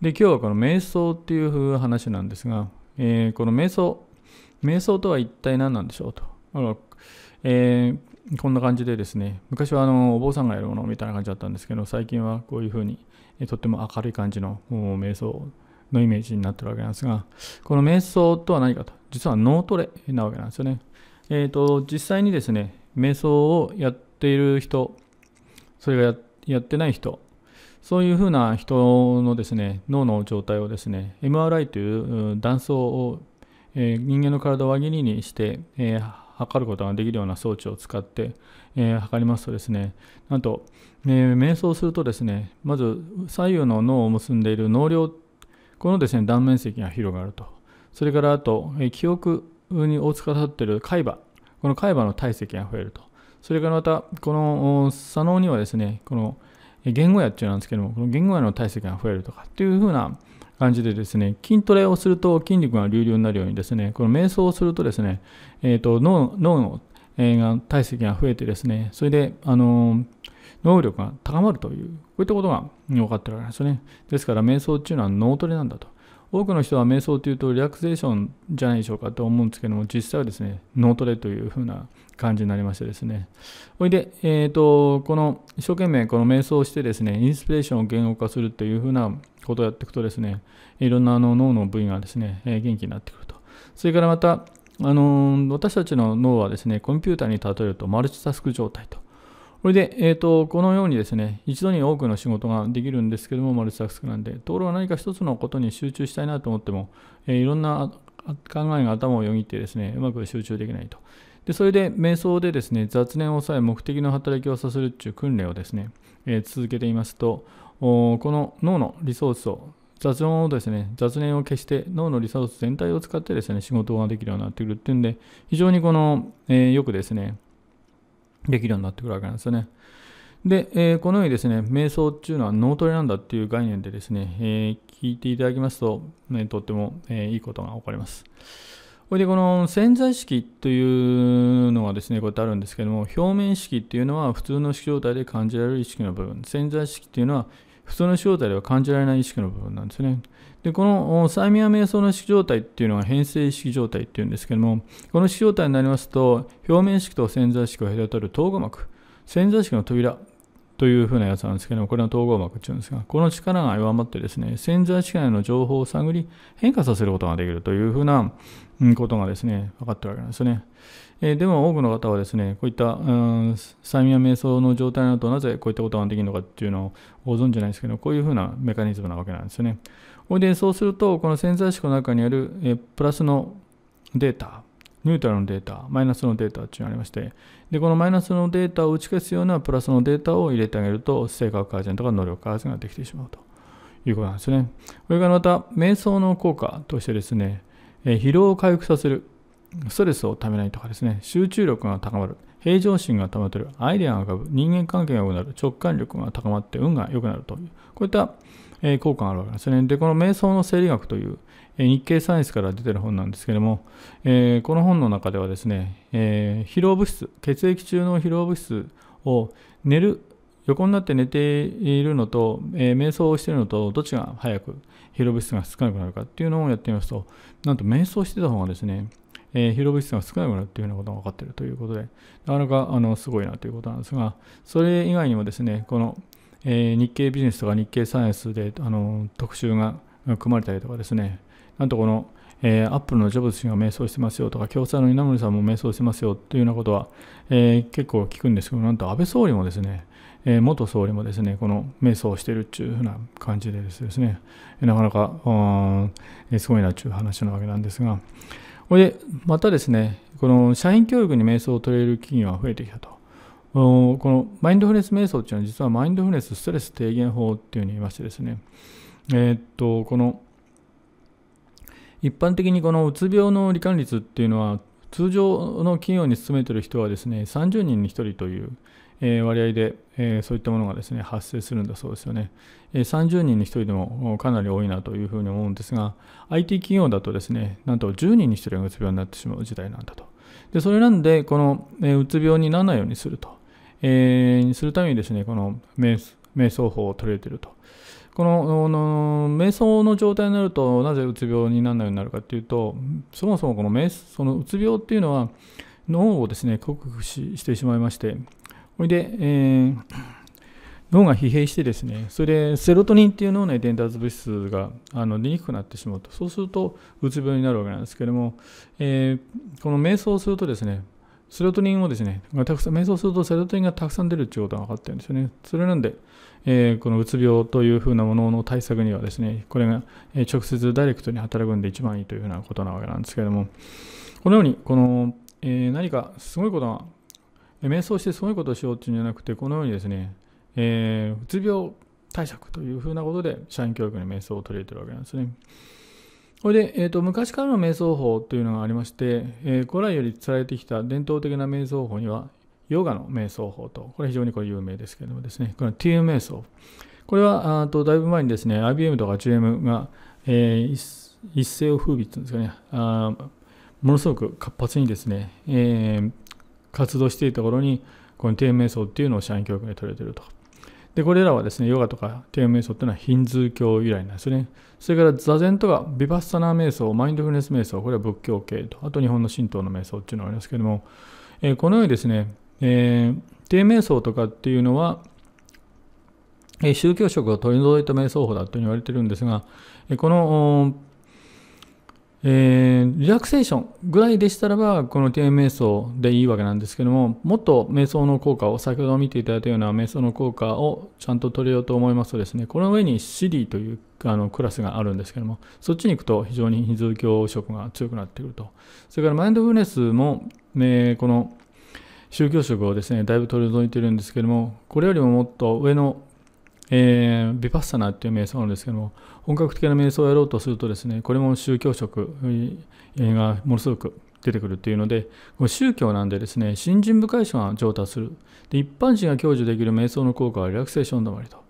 で今日はこの瞑想っていう話なんですが、えー、この瞑想瞑想とは一体何なんでしょうと、えー、こんな感じでですね昔はあのお坊さんがやるものみたいな感じだったんですけど最近はこういうふうに、えとっても明るい感じの瞑想のイメージになってるわけなんですがこの瞑想とは何かと実は脳トレなわけなんですよねえっ、ー、と実際にですね瞑想をやっている人それがやってない人そういうふうな人のですね脳の状態をですね MRI という断層を、人間の体を輪切りにして、測ることができるような装置を使って、測りますとですねなんと、瞑想するとですねまず左右の脳を結んでいる脳量このですね断面積が広がるとそれからあと、記憶にを司っている海馬この海馬の体積が増えるとそれからまたこの左脳にはですねこの言語やっていうなんですけども、この言語やの体積が増えるとかっていうふうな感じでですね、筋トレをすると筋肉が流々になるようにですね、この瞑想をするとですね、えーと、脳脳の、え体積が増えてですね、それで、あのー、能力が高まるという、こういったことが分かってるわけですよね。ですから、瞑想っていうのは脳トレなんだと。多くの人は瞑想というとリラクゼーションじゃないでしょうかと思うんですけども実際はですね脳トレというふうな感じになりましてですねほいで、えーと、この一生懸命この瞑想をしてですねインスピレーションを言語化するというふうなことをやっていくとですねいろんなあの脳の部位がですね、え元気になってくるとそれからまたあの私たちの脳はですねコンピューターに例えるとマルチタスク状態とこれで、えーと、とこのようにですね、一度に多くの仕事ができるんですけども、マルチタスクなんで、ところが何か一つのことに集中したいなと思っても、えー、いろんな考えが頭をよぎってですね、うまく集中できないと。でそれで、瞑想でですね、雑念を抑え、目的の働きをさせるっていう訓練をですね、えー、続けていますと、この脳のリソースを雑音をですね、雑念を消して脳のリソース全体を使ってですね、仕事ができるようになってくるっていうんで、非常にこの、えー、よくですね、できるようになってくるわけなんですよね。で、えー、このようにですね、瞑想っていうのは脳トレなんだっていう概念でですね、えー、聞いていただきますと、ね、とっても、えー、いいことが起こります。それでこの潜在意識というのはですね、こうやってあるんですけども、表面意識っていうのは普通の意識状態で感じられる意識の部分、潜在意識っていうのは普通の正体では感じられない意識の部分なんですね。で、この催眠や瞑想の意識状態っていうのは変性意識状態っていうんですけども、この意識状態になりますと、表面意識と潜在意識を隔たる統合膜、潜在意識の扉というふうなやつなんですけども、これは統合膜っていうんですが、この力が弱まってですね、潜在意識内の情報を探り、変化させることができるというふうな、ことがですね、分かってるわけなんですね。えー、でも多くの方はですね、こういった、うん、催眠や瞑想の状態になると、なぜこういったことができるのかっていうのをご存知ないですけど、こういうふうなメカニズムなわけなんですよね。ほいで、そうすると、この潜在意識の中にある、えー、プラスのデータ、ニュートラルのデータ、マイナスのデータっていうのがありまして、で、このマイナスのデータを打ち消すようなプラスのデータを入れてあげると、性格改善とか能力改善ができてしまうということなんですね。これからまた、瞑想の効果としてですね、え疲労を回復させる、ストレスをためないとかですね、集中力が高まる、平常心が保てる、アイデアが浮かぶ、人間関係が良くなる、直感力が高まって運が良くなるという、こういった、え効果があるわけですね。で、この瞑想の生理学という、え日経サイエンスから出てる本なんですけども、えこの本の中ではですね、え疲労物質、血液中の疲労物質を寝る横になって寝ているのと、えー、瞑想をしているのと、どっちが早く疲労物質が少なくなるかっていうのをやってみますと、なんと瞑想してた方がですね、えー、疲労物質が少なくなるというようなことが分かっているということで、なかなかあのすごいなということなんですが、それ以外にもですね、この、えー、日経ビジネスとか日経サイエンスであの特集が組まれたりとかですね、なんとこの、えー、アップルのジョブズ氏が瞑想してますよとか、共産の稲森さんも瞑想してますよというようなことは、えー、結構聞くんですけど、なんと安倍総理もですね、えー、元総理もですねこの瞑想しているっいうふうな感じでですねなかなか、すごいなっいう話なわけなんですがこれまたですねこの社員教育に瞑想を取れる企業が増えてきたと。このマインドフルネス瞑想っていうのは実はマインドフルネスストレス低減法っていうふうに言いましてですねえー、っとこの一般的にこのうつ病の罹患率っていうのは通常の企業に勤めている人はですね30人に1人という、え割合で、えそういったものがですね発生するんだそうですよね、え30人に1人でもかなり多いなというふうに思うんですが IT 企業だとですねなんと10人に1人がうつ病になってしまう時代なんだとでそれなんでこの、えうつ病にならないようにすると、えー、するためにですねこの瞑想法を取れているとこの瞑想の状態になるとなぜうつ病にならないようになるかというとそもそもこの瞑そのうつ病っていうのは脳をですね克服してしまいましてほいで、えー、脳が疲弊してですね、それでセロトニンっていう脳内伝達物質があの出にくくなってしまうと、そうするとうつ病になるわけなんですけども、えー、この瞑想をするとですね、セロトニンをですね、たくさん瞑想するとセロトニンがたくさん出るということが分かってるんですよね。それなんで、えー、このうつ病というふうなものの対策にはですね、これが直接ダイレクトに働くんで一番いいというふうなことなわけなんですけども、このように、この、えー、何かすごいことが瞑想してすごいことをしようっていうんじゃなくてこのようにですね、えー、うつ病対策というふうなことで社員教育に瞑想を取り入れてるわけなんですね。これで、えーと、昔からの瞑想法というのがありまして、えー、古来より伝えてきた伝統的な瞑想法にはヨガの瞑想法とこれ非常にこれ有名ですけれどもですねこの TM 瞑想これはあとだいぶ前にですね IBM とか GM が、えー、一世を風靡っていうんですかねあものすごく活発にですね、えー、活動していた頃にこの低瞑想っていうのを社員教育で取れてると。でこれらはですねヨガとか低瞑想っていうのはヒンズー教由来なんですね。それから座禅とかビバッサナー瞑想、マインドフルネス瞑想、これは仏教系と、あと日本の神道の瞑想っていうのがありますけども、えー、このようにですね、えー、低瞑想とかっていうのは、え宗教色を取り除いた瞑想法だとい言われてるんですが、えこのえー、リラクセーションぐらいでしたらば、この低瞑想でいいわけなんですけども、もっと瞑想の効果を、先ほど見ていただいたような瞑想の効果をちゃんと取りようと思いますとですね、この上に CD というあのクラスがあるんですけども、そっちに行くと非常に非常教色が強くなってくると。それからマインドフルネスも、ね、この宗教色をですね、だいぶ取り除いてるんですけども、これよりももっと上の、えー、ビパッサナっていう瞑想なんですけども、本格的な瞑想をやろうとするとですねこれも宗教色がものすごく出てくるっていうので宗教なんでですね信心深い人が上達するで一般人が享受できる瞑想の効果はリラクセーション止まりと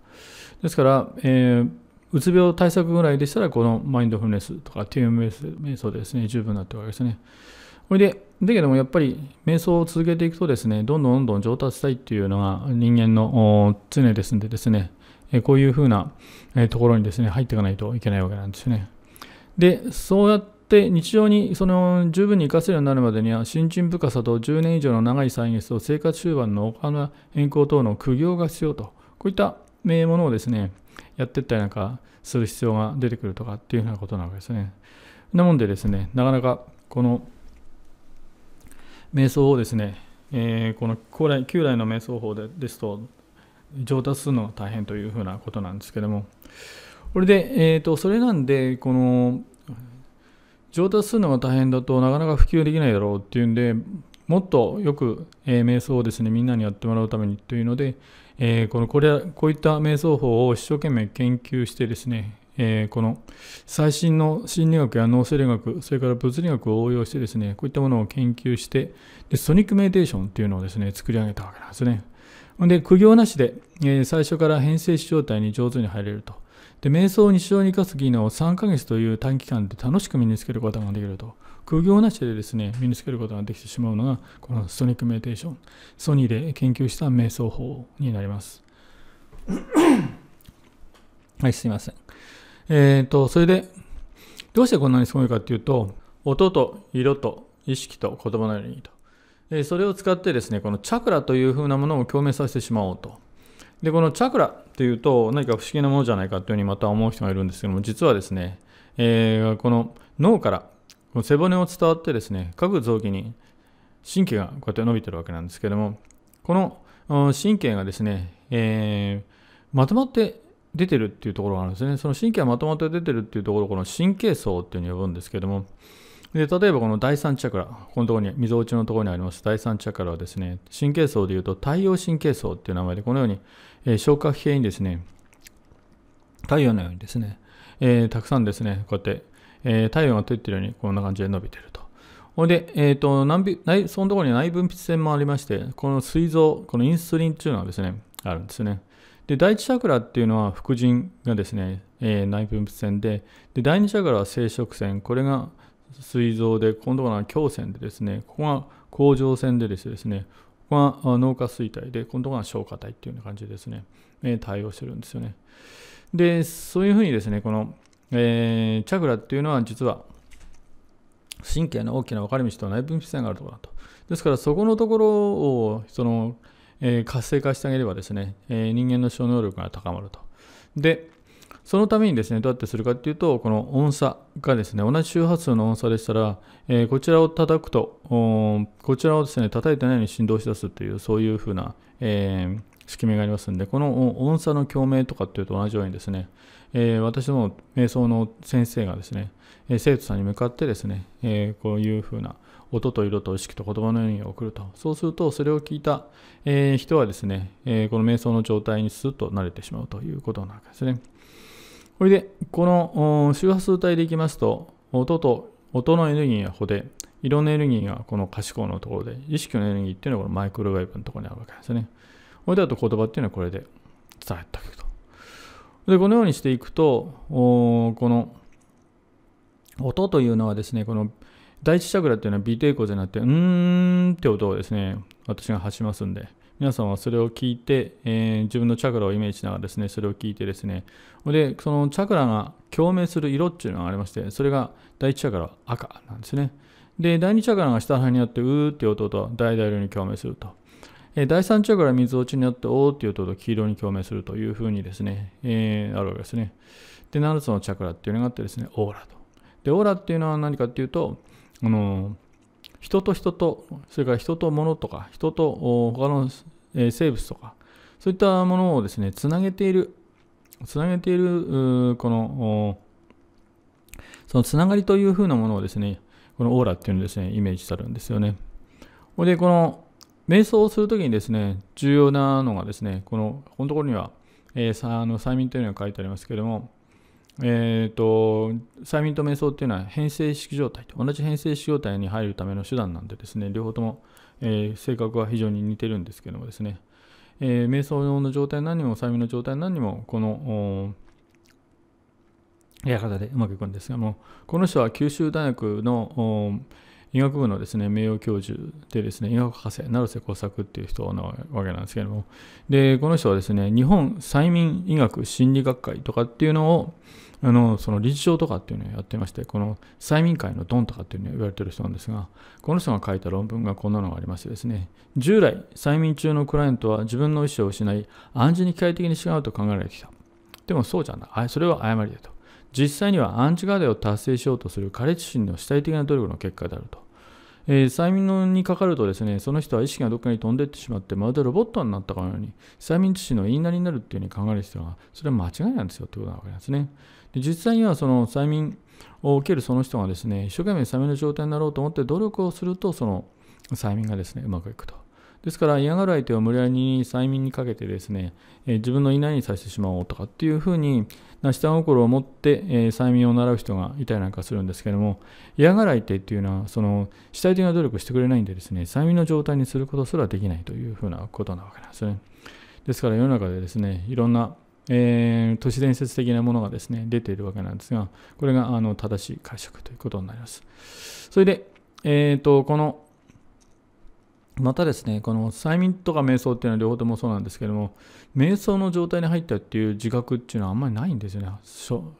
ですから、えー、うつ病対策ぐらいでしたらこのマインドフルネスとか TMS 瞑想でですね十分なってわけですねこれでだけどもやっぱり瞑想を続けていくとですねどんどんどんどん上達したいっていうのが人間の常ですんでですねえこういうふうな、えところにですね、入っていかないといけないわけなんですね。で、そうやって日常にその十分に活かせるようになるまでには、新陳深さと10年以上の長い歳月と生活習慣のお金変更等の苦行が必要と、こういったものをですね、やっていったりなんかする必要が出てくるとかっていうようなことなわけですね。なもんでですね、なかなかこの瞑想をですね、えー、この旧来の瞑想法でですと、上達するのは大変というふうなことなんですけどもこれで、えーと、それなんでこの上達するのが大変だとなかなか普及できないだろうっていうんでもっとよく、えー、瞑想をですねみんなにやってもらうためにというので、えー、このこれこういった瞑想法を一生懸命研究してですね、えー、この最新の心理学や脳生理学それから物理学を応用してですねこういったものを研究してでソニックメディテーションというのをですね作り上げたわけなんですね。で苦行なしで、えー、最初から変性視状態に上手に入れるとで瞑想を日常に生かす技能を3ヶ月という短期間で楽しく身につけることができると苦行なしでですね身につけることができてしまうのがこのソニックメーテーションソニーで研究した瞑想法になります はいすいませんえっ、ー、とそれでどうしてこんなにすごいかっていうと音と色と意識と言葉のようにとでそれを使ってですねこのチャクラというふうなものを共鳴させてしまおうとでこのチャクラっていうと何か不思議なものじゃないかというふうにまた思う人がいるんですけども実はですね、えー、この脳からこの背骨を伝わってですね各臓器に神経がこうやって伸びてるわけなんですけどもこの神経がですね、えー、まとまって出てるっていうところがあるんですねその神経がまとまって出てるっていうところをこの神経層っていうふうに呼ぶんですけどもで例えばこの第3チャクラ、このところに、みぞおちのところにあります第3チャクラはですね、神経層でいうと太陽神経層っていう名前で、このように、えー、消化器系にですね、太陽のようにですね、えー、たくさんですね、こうやって、えー、太陽が照ってるようにこんな感じで伸びてると。ほんで、えーと、とそのところに内分泌腺もありまして、この膵臓、このインスリンっていうのはですね、あるんですね。で、第一チャクラっていうのは副腎がですね、えー、内分泌腺でで、第二チャクラは生殖腺、これが、膵臓で、今度は胸腺でですね、ここが甲状腺でですね、ここが脳下垂体で、今度は消化体っていうような感じでですね、対応してるんですよね。で、そういうふうにですね、この、えー、チャクラっていうのは実は神経の大きな分かれ道と内分泌腺があるところだと。ですからそこのところをその、えー、活性化してあげればですね、えー、人間の小能力が高まると。で、そのためにですね、どうやってするかっていうと、この音差がですね、同じ周波数の音差でしたら、えー、こちらを叩くと、こちらをですね、叩いてないように振動し出すという、そういうふうな、えー、仕組みがありますんで、この音差の共鳴とかっていうと同じようにですね、えー、私ども瞑想の先生がですね、生徒さんに向かってですね、えー、こういうふうな音と色と意識と言葉のように送ると。そうすると、それを聞いた、えー、人はですね、えー、この瞑想の状態にスッと慣れてしまうということなわけですね。これで、この周波数帯でいきますと、音と、音のエネルギーがここで、色のエネルギーがこの可視光のところで、意識のエネルギーっていうのはこのマイクロウェーブのところにあるわけですね。それだと言葉っていうのはこれで伝えたと。で、このようにしていくと、この音というのはですね、この第一チャクラっていうのは微抵抗じゃなくて、うーんって音をですね、私が発しますんで、皆さんはそれを聞いて、えー、自分のチャクラをイメージしながらですね、それを聞いてですね、で、そのチャクラが共鳴する色っていうのがありまして、それが第1チャクラは赤なんですね。で、第2チャクラが下腹にあって、うーっていう音と大々色に共鳴すると。えー、第3チャクラは水落ちになって、おーっていう音と黄色に共鳴するというふうにですね、えー、あるわけですね。で、7つのチャクラっていうのがあってですね、オーラと。で、オーラっていうのは何かっていうと、あのー人と人と、それから人と物とか、人と他の生物とか、そういったものをですね、つなげている、つなげている、この、そのつながりというふうなものをですね、このオーラっていうのをですね、イメージされるんですよね。ほいで、この、瞑想をするときにですね、重要なのがですね、この、このところには、えー、あの催眠というのが書いてありますけれども、えーと、催眠と瞑想っていうのは変性意識状態と同じ変性意識状態に入るための手段なんでですね両方とも、えー、性格は非常に似てるんですけどもですね、えー、瞑想の状態何にも催眠の状態何にもこのやり方でうまくいくんですがもこの人は九州大学の医学部のですね名誉教授でですね医学博士成瀬耕作っていう人なわけなんですけどもでこの人はですね日本催眠医学心理学会とかっていうのをあのその理事長とかっていうのをやってましてこの催眠会のドンとかっていうのを言われてる人なんですがこの人が書いた論文がこんなのがありましてですね従来催眠中のクライアントは自分の意思を失い暗示に機械的に違うと考えられてきたでもそうじゃないそれは誤りだと実際には暗示ガーデを達成しようとする彼自身の主体的な努力の結果であるとえー、催眠にかかるとですね、その人は意識がどっかに飛んでいってしまって、まるでロボットになったかのように、催眠自身の言いなりになるっていうふうに考える人が、それは間違いなんですよということなわけなんですね。で実際にはその催眠を受けるその人がですね一生懸命催眠の状態になろうと思って努力をするとその催眠がですねうまくいくとですから嫌がる相手を無理やりに催眠にかけてですね、えー、自分のいないにさせてしまおうとかっていうふうにな下心を持って、えー、催眠を習う人がいたりなんかするんですけども嫌がる相手っていうのはその主体的な努力してくれないんでですね催眠の状態にすることすらできないというふうなことなわけなんですねですから世の中でですねいろんなえー、都市伝説的なものがですね出ているわけなんですが、これがあの正しい解釈ということになります。それで、えーと、このまたですね、この催眠とか瞑想っていうのは両方ともそうなんですけども、瞑想の状態に入ったっていう自覚っていうのはあんまりないんですよね、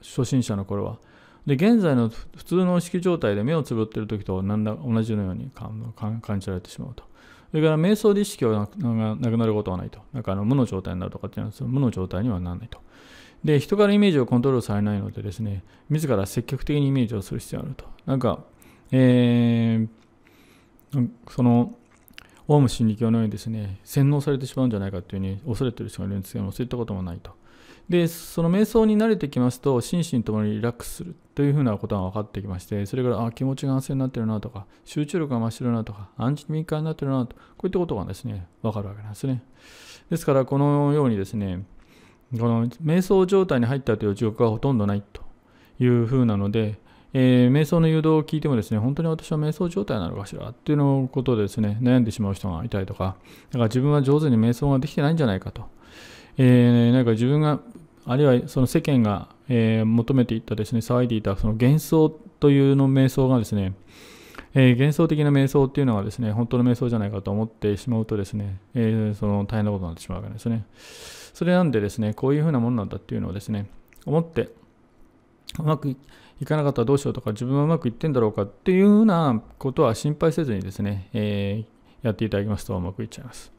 初心者の頃は。で、現在の普通の意識状態で目をつぶってる時と何ら同じのように感じられてしまうと。それから瞑想で意識はなくなることはないと。なんかあの無の状態になるとかっていうのは、その無の状態にはならないと。で、人からイメージをコントロールされないのでですね、自ら積極的にイメージをする必要があると。なんか、えー、その、オウム真理教のようにですね、洗脳されてしまうんじゃないかというふうに恐れてる人がいるんですけども、そういったこともないと。で、その瞑想に慣れてきますと、心身ともにリラックスする。というふうなことが分かってきまして、それからあ気持ちが安静になってるなとか、集中力が増してるなとか、暗示に敏感になってるなと、こういったことがですね、分かるわけなんですね。ですから、このようにですね、この瞑想状態に入ったという自覚がほとんどないというふうなので、えー、瞑想の誘導を聞いてもですね、本当に私は瞑想状態なのかしらっていうのことでですね、悩んでしまう人がいたりとか、だから自分は上手に瞑想ができてないんじゃないかと、えー、なんか自分があるいはその世間が、えー、求めていたですね騒いでいたその幻想というの瞑想がですね、えー、幻想的な瞑想っていうのがですね本当の瞑想じゃないかと思ってしまうとですね、えー、その大変なことになってしまうわけですねそれなんでですねこういうふうなものなんだっていうのをですね思ってうまくいかなかったらどうしようとか自分はうまくいってんだろうかっていうようなことは心配せずにですね、えー、やっていただきますとうまくいっちゃいます